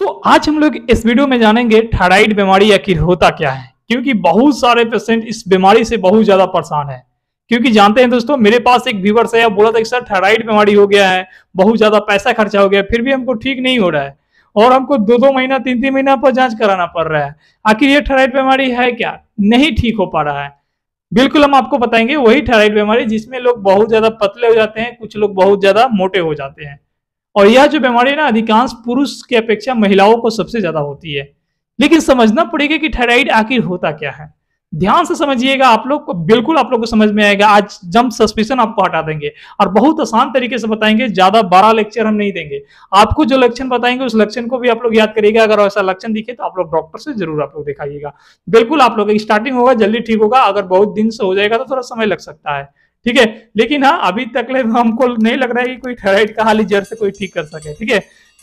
तो आज हम लोग इस वीडियो में जानेंगे थायराइड बीमारी आखिर होता क्या है क्योंकि बहुत सारे पेशेंट इस बीमारी से बहुत ज्यादा परेशान है क्योंकि जानते हैं दोस्तों मेरे पास एक व्यूवर्स से बोला था कि सर थायराइड बीमारी हो गया है बहुत ज्यादा पैसा खर्चा हो गया फिर भी हमको ठीक नहीं हो रहा है और हमको दो दो महीना तीन तीन महीना पर जांच कराना पड़ रहा है आखिर ये थायराइड बीमारी है क्या नहीं ठीक हो पा रहा है बिल्कुल हम आपको बताएंगे वही थायराइड बीमारी जिसमें लोग बहुत ज्यादा पतले हो जाते हैं कुछ लोग बहुत ज्यादा मोटे हो जाते हैं और यह जो बीमारी है ना अधिकांश पुरुष की अपेक्षा महिलाओं को सबसे ज्यादा होती है लेकिन समझना पड़ेगा कि थायराइड आखिर होता क्या है ध्यान से समझिएगा आप लोग को बिल्कुल आप लोग को समझ में आएगा आज जंप सस्पेशन आपको हटा देंगे और बहुत आसान तरीके से बताएंगे ज्यादा बारह लेक्चर हम नहीं देंगे आपको जो लक्षण बताएंगे उस लक्षण को भी आप लोग याद करिएगा अगर ऐसा लक्षण दिखे तो आप लोग डॉक्टर से जरूर आप लोग दिखाइएगा बिल्कुल आप लोग स्टार्टिंग होगा जल्दी ठीक होगा अगर बहुत दिन से हो जाएगा तो थोड़ा समय लग सकता है ठीक है लेकिन हाँ अभी तक हमको नहीं लग रहा है कि कोई थायराइड का हाली जड़ से कोई ठीक कर सके ठीक है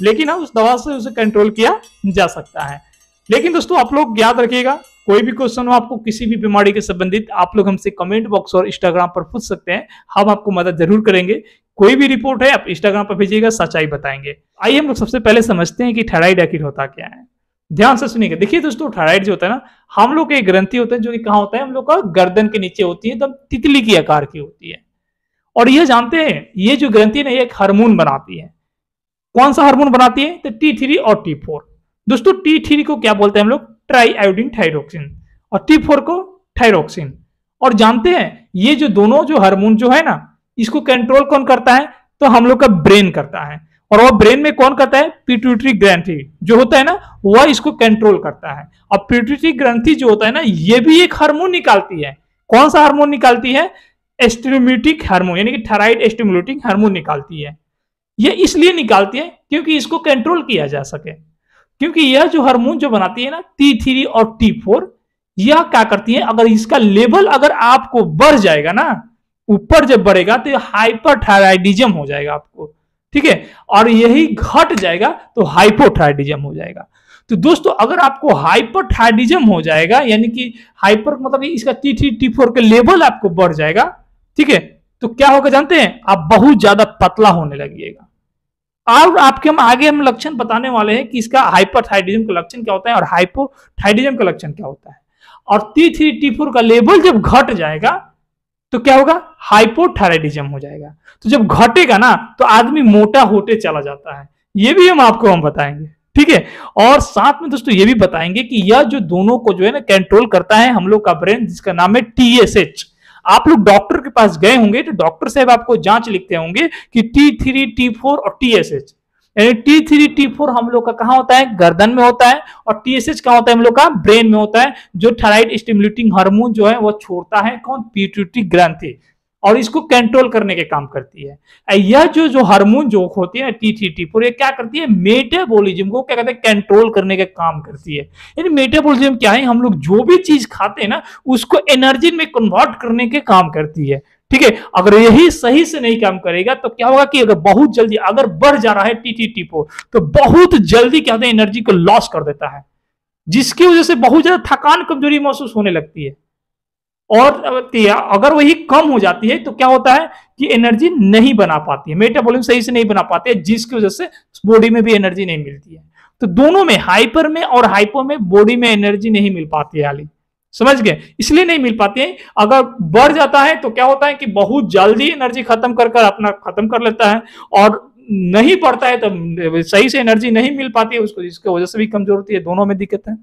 लेकिन हाँ उस दवा से उसे कंट्रोल किया जा सकता है लेकिन दोस्तों आप लोग याद रखिएगा कोई भी क्वेश्चन हो आपको किसी भी बीमारी के संबंधित आप लोग हमसे कमेंट बॉक्स और इंस्टाग्राम पर पूछ सकते हैं हम आपको मदद जरूर करेंगे कोई भी रिपोर्ट है आप इंस्टाग्राम पर भेजिएगा सच्चाई बताएंगे आइए हम लोग सबसे पहले समझते हैं कि थायराइड आखिर होता क्या है ध्यान से सुनिएगा देखिए दोस्तों थायराइड जो होता है ना हम लोग के ग्रंथि होते हैं जो कि कहा होता है हम लोग का गर्दन के नीचे होती है एकदम तो तितली की आकार की होती है और यह जानते हैं ये जो ग्रंथि ना ये एक हार्मोन बनाती है कौन सा हार्मोन बनाती है तो टी थ्री और टी फोर दोस्तों टी थ्री को क्या बोलते हैं हम लोग ट्राई आयोडिन थायरोक्सिन और टी फोर को थायरोक्सिन और जानते हैं ये जो दोनों जो हार्मोन जो है ना इसको कंट्रोल कौन करता है तो हम लोग का ब्रेन करता है और वह ब्रेन में कौन करता है पिट्यूटरी ग्रंथि जो होता है ना वह इसको कंट्रोल करता है और पिट्यूटरी ग्रंथि जो होता है ना यह भी एक हार्मोन निकालती है कौन सा हार्मोन निकालती है एस्टिमुलेटिंग हार्मोन यानी कि थायराइड एस्टिमुलेटिंग हार्मोन निकालती है यह इसलिए निकालती है क्योंकि इसको कंट्रोल किया जा सके क्योंकि यह जो हार्मोन जो बनाती है ना टी थ्री और टी फोर यह क्या करती है अगर इसका लेवल अगर आपको बढ़ जाएगा ना ऊपर जब बढ़ेगा तो हाइपर थायराइडिज्म हो जाएगा आपको ठीक है और यही घट जाएगा तो हाइपोथायडिज्म हो जाएगा तो दोस्तों अगर आपको हाइपोथायडिज्म हो जाएगा यानी कि हाइपर मतलब इसका टी थ्री टी फोर का लेवल आपको बढ़ जाएगा ठीक है तो क्या होगा जानते हैं आप बहुत ज्यादा पतला होने लगिएगा और आपके हम आगे हम लक्षण बताने वाले हैं कि इसका हाइपरथाइडिज्म का लक्षण क्या होता है और हाइपोथाइडिज्म का लक्षण क्या होता है और टी थ्री टी फोर का लेवल जब घट जाएगा तो क्या होगा हाइपोथायराइडिज्म हो जाएगा तो जब घटेगा ना तो आदमी मोटा होते चला जाता है ये भी हम आपको हम बताएंगे ठीक है और साथ में दोस्तों ये भी बताएंगे कि यह जो दोनों को जो है ना कंट्रोल करता है हम लोग का ब्रेन जिसका नाम है टीएसएच आप लोग डॉक्टर के पास गए होंगे तो डॉक्टर साहब आपको जांच लिखते होंगे कि टी थ्री टी फोर और टीएसएच यानी टी थ्री टी फोर हम लोग का कहा होता है गर्दन में होता है और टी एस कहा होता है हम लोग का ब्रेन में होता है जो थायराइड स्टिमुलेटिंग हार्मोन जो है वो छोड़ता है कौन पीट्यूटरी ग्रंथि और इसको कंट्रोल करने के काम करती है यह जो जो हार्मोन जो होती है टी थ्री टी फोर क्या करती है मेटाबॉलिज्म को क्या कहते हैं कंट्रोल करने का काम करती है यानी मेटाबॉलिज्म क्या है हम लोग जो भी चीज खाते हैं ना उसको एनर्जी में कन्वर्ट करने के काम करती है ठीक है अगर यही सही से नहीं काम करेगा तो क्या होगा कि अगर बहुत जल्दी अगर बढ़ जा रहा है टी टी टी फोर तो बहुत जल्दी क्या होता है एनर्जी को लॉस कर देता है जिसकी वजह से बहुत ज्यादा थकान कमजोरी महसूस होने लगती है और अगर वही कम हो जाती है तो क्या होता है कि एनर्जी नहीं बना पाती है मेटाबॉलिज्म सही से नहीं बना पाते है जिसकी वजह से बॉडी में भी एनर्जी नहीं मिलती है तो दोनों में हाइपर में और हाइपो में बॉडी में एनर्जी नहीं मिल पाती है आली समझ गए इसलिए नहीं मिल पाती है अगर बढ़ जाता है तो क्या होता है कि बहुत जल्दी एनर्जी खत्म कर कर अपना खत्म कर लेता है और नहीं पड़ता है तो सही से एनर्जी नहीं मिल पाती है उसको जिसकी वजह से भी कमजोर होती है दोनों में दिक्कत है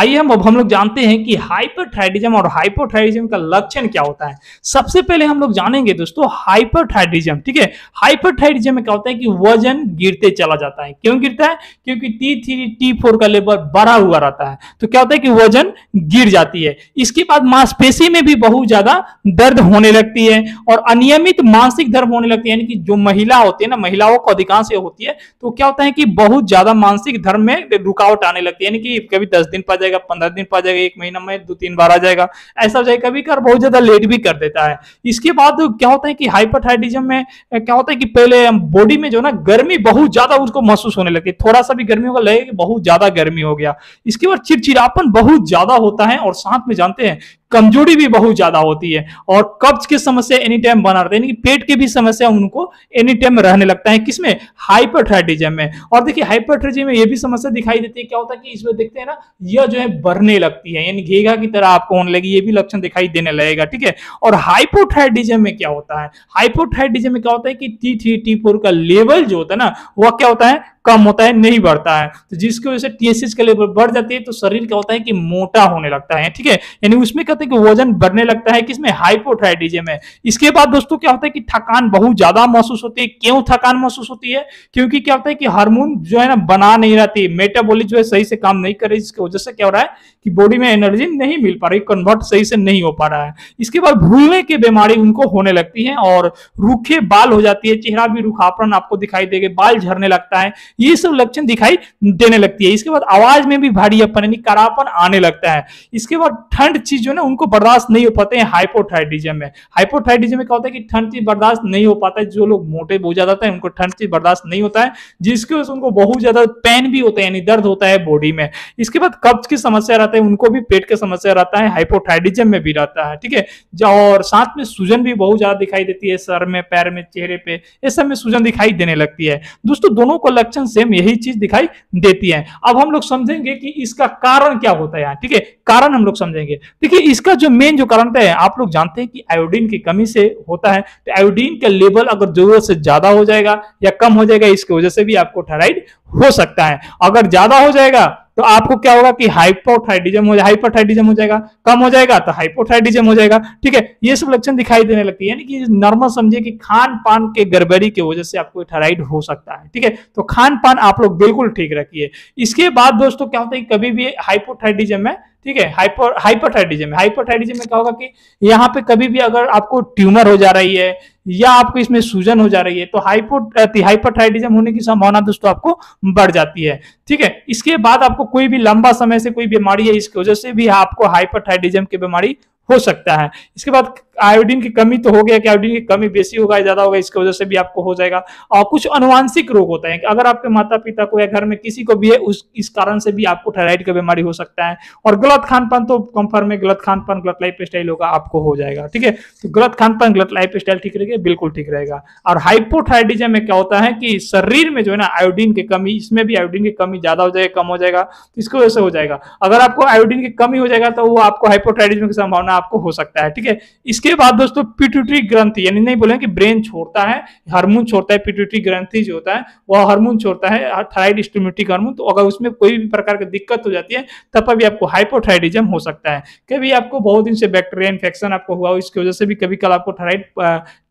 आइए हम अब हम लोग जानते हैं कि हाइपरथाइडिज्म और हाइपोथाइडिज्म का लक्षण क्या होता है सबसे पहले हम लोग जानेंगे दोस्तों हाइपरथाइडिज्म ठीक है हाइपरथाइडिज्म में क्या होता है कि वजन गिरते चला जाता है क्यों गिरता है क्योंकि टी थ्री टी फोर का लेवल बढ़ा हुआ रहता है तो क्या होता है कि वजन गिर जाती है इसके बाद मांसपेशी में भी बहुत ज्यादा दर्द होने लगती है और अनियमित मानसिक दर्द होने लगती है यानी कि जो महिला होती है ना महिलाओं को अधिकांश होती है तो क्या होता है कि बहुत ज्यादा मानसिक धर्म में रुकावट आने लगती है यानी कि कभी दस दिन दिन पर जाएगा पंद्रह दिन पर जाएगा एक महीना में दो तीन बार आ जाएगा ऐसा हो जाएगा कभी कर बहुत ज्यादा लेट भी कर देता है इसके बाद क्या होता है कि हाइपरथाइडिज्म में क्या होता है कि पहले बॉडी में जो ना गर्मी बहुत ज्यादा उसको महसूस होने लगती है थोड़ा सा भी गर्मी होगा लगेगा बहुत ज्यादा गर्मी हो गया इसके बाद चिड़चिड़ापन बहुत ज्यादा होता है और साथ में जानते हैं कमजोरी भी बहुत ज्यादा होती है और कब्ज की समस्या एनी टाइम बना रहता है पेट की भी समस्या उनको एनी टाइम रहने लगता है किसमें हाइपरथाइडिज्म में और देखिए हाइपरथाइडिज्म में ये भी समस्या दिखाई देती है क्या होता है कि इसमें देखते हैं ना यह जो है बढ़ने लगती है यानी घेगा की तरह आपको होने लगी ये भी लक्षण दिखाई देने लगेगा ठीक है और हाइपोथाइडिज्म में क्या होता है हाइपोथाइडिज्म में क्या होता है कि टी थ्री टी फोर का लेवल जो होता है ना वह क्या होता है कम होता है नहीं बढ़ता है तो जिसकी वजह से टीएसएच का लेवल बढ़ जाती है तो शरीर क्या होता है कि मोटा होने लगता है ठीक है यानी उसमें कहते सकते हैं कि वजन बढ़ने लगता है किसमें हाइपोथायडिज्म है इसके बाद दोस्तों क्या होता है कि थकान बहुत ज्यादा महसूस होती है क्यों थकान महसूस होती है क्योंकि क्या होता है कि हार्मोन जो है ना बना नहीं रहती मेटाबोलिक जो है सही से काम नहीं कर रही जिसकी वजह से क्या हो रहा है कि बॉडी में एनर्जी नहीं मिल पा रही कन्वर्ट सही से नहीं हो पा रहा है इसके बाद भूलने की बीमारी उनको होने लगती है और रूखे बाल हो जाती है चेहरा भी रूखापन आपको दिखाई देगा बाल झड़ने लगता है ये सब लक्षण दिखाई देने लगती है इसके बाद आवाज में भी भारी अपन यानी करापन आने लगता है इसके बाद ठंड चीज जो है ना उनको बर्दाश्त नहीं हो पाते हैं हाइपोथाइडिजम में हाइपोथाइडिजम में क्या होता है कि ठंड चीज बर्दाश्त नहीं हो पाता है जो लोग मोटे बहुत ज्यादा होते हैं उनको ठंड चीज बर्दाश्त नहीं होता है जिसकी वजह से उनको बहुत ज्यादा पेन भी होता है यानी दर्द होता है बॉडी में इसके बाद कब्ज की समस्या रहता है उनको भी पेट की समस्या रहता है हाइपोथाइडिजम में भी रहता है ठीक है और साथ में सूजन भी बहुत ज्यादा दिखाई देती है सर में पैर में चेहरे पे ये सब में सूजन दिखाई देने लगती है दोस्तों दोनों को लक्षण सेम यही चीज दिखाई देती है अब हम लोग समझेंगे कि इसका कारण क्या होता है ठीक है कारण हम लोग समझेंगे देखिए इस इसका जो मेन जो कारण है आप लोग जानते हैं कि आयोडीन की कमी से होता है तो आयोडीन का लेवल अगर जरूरत से ज्यादा हो जाएगा या कम हो जाएगा इसकी वजह से भी आपको थायराइड हो सकता है अगर ज्यादा हो जाएगा तो आपको क्या होगा कि हाइपोथाइडिज्म हो जाए हाइपोथाइडिज्म हो जाएगा कम हो जाएगा तो हाइपोथाइडिज्म हो जाएगा ठीक है ये सब लक्षण दिखाई देने लगती है यानी कि नॉर्मल समझिए कि खान पान के गड़बड़ी की वजह से आपको थायराइड हो सकता है ठीक है तो खान पान आप लोग बिल्कुल ठीक रखिए इसके बाद दोस्तों क्या होता है कभी भी हाइपोथाइडिज्म में ठीक है हाइपर हाइपोथाइडिज्म में हाइपोथाइडिज्म में क्या होगा कि यहाँ पे कभी भी अगर आपको ट्यूमर हो जा रही है या आपको इसमें सूजन हो जा रही है तो हाइपो हाइपोथाइडिज्म होने की संभावना दोस्तों आपको बढ़ जाती है ठीक है इसके बाद आपको कोई भी लंबा समय से कोई बीमारी है इसकी वजह से भी आपको हाइपोथाइडिज्म की बीमारी हो सकता है इसके बाद आयोडीन की कमी तो हो गया कि आयोडीन की कमी बेसी होगा ज्यादा होगा इसकी वजह से भी आपको हो जाएगा और कुछ अनुवांशिक रोग होते हैं अगर आपके माता पिता को या घर में किसी को भी है उस इस कारण से भी आपको थायराइड का बीमारी हो सकता है और गलत खान पान तो कंफर्म है गलत खान पान गलत लाइफ स्टाइल होगा आपको हो जाएगा ठीक है तो गलत खान पान गलत लाइफ स्टाइल ठीक रहेगा बिल्कुल ठीक रहेगा और हाइपोथायडिज्म में क्या होता है कि शरीर में जो है ना आयोडीन की कमी इसमें भी आयोडीन की कमी ज्यादा हो जाएगी कम हो जाएगा तो इसकी वजह से हो जाएगा अगर आपको आयोडीन की कमी हो जाएगा तो वो आपको हाइपोथायडिज्म की संभावना आपको हो सकता है ठीक है इस इसके बाद दोस्तों पिट्यूटरी ग्रंथि यानी नहीं बोले कि ब्रेन छोड़ता है हार्मोन छोड़ता है पिट्यूटरी ग्रंथि जो होता है वह हार्मोन छोड़ता है थायराइड स्टोमेटिक हार्मोन तो अगर उसमें कोई भी प्रकार की दिक्कत हो जाती है तब भी आपको हाइपोथायरिज्म हो सकता है कभी आपको बहुत दिन से बैक्टीरिया इन्फेक्शन आपको हुआ हो इसकी वजह से भी कभी कल आपको थायराइड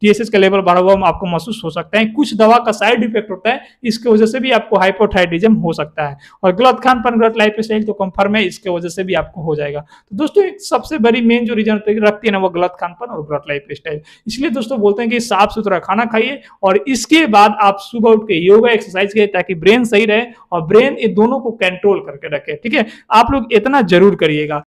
टीएसएस का लेवल बढ़ा हुआ आपको महसूस हो सकता है कुछ दवा का साइड इफेक्ट होता है इसकी वजह से भी आपको हाइपोथायरिज्म हो सकता है और गलत खान पान गलत लाइफ स्टाइल तो कंफर्म है इसके वजह से भी आपको हो जाएगा तो दोस्तों सबसे बड़ी मेन जो रीजन रखती है ना वो गलत खान मोटापन और व्रत लाइफ स्टाइल इसलिए दोस्तों बोलते हैं कि साफ सुथरा खाना खाइए और इसके बाद आप सुबह उठ के योगा एक्सरसाइज करिए ताकि ब्रेन सही रहे और ब्रेन ये दोनों को कंट्रोल करके रखे ठीक है आप लोग इतना जरूर करिएगा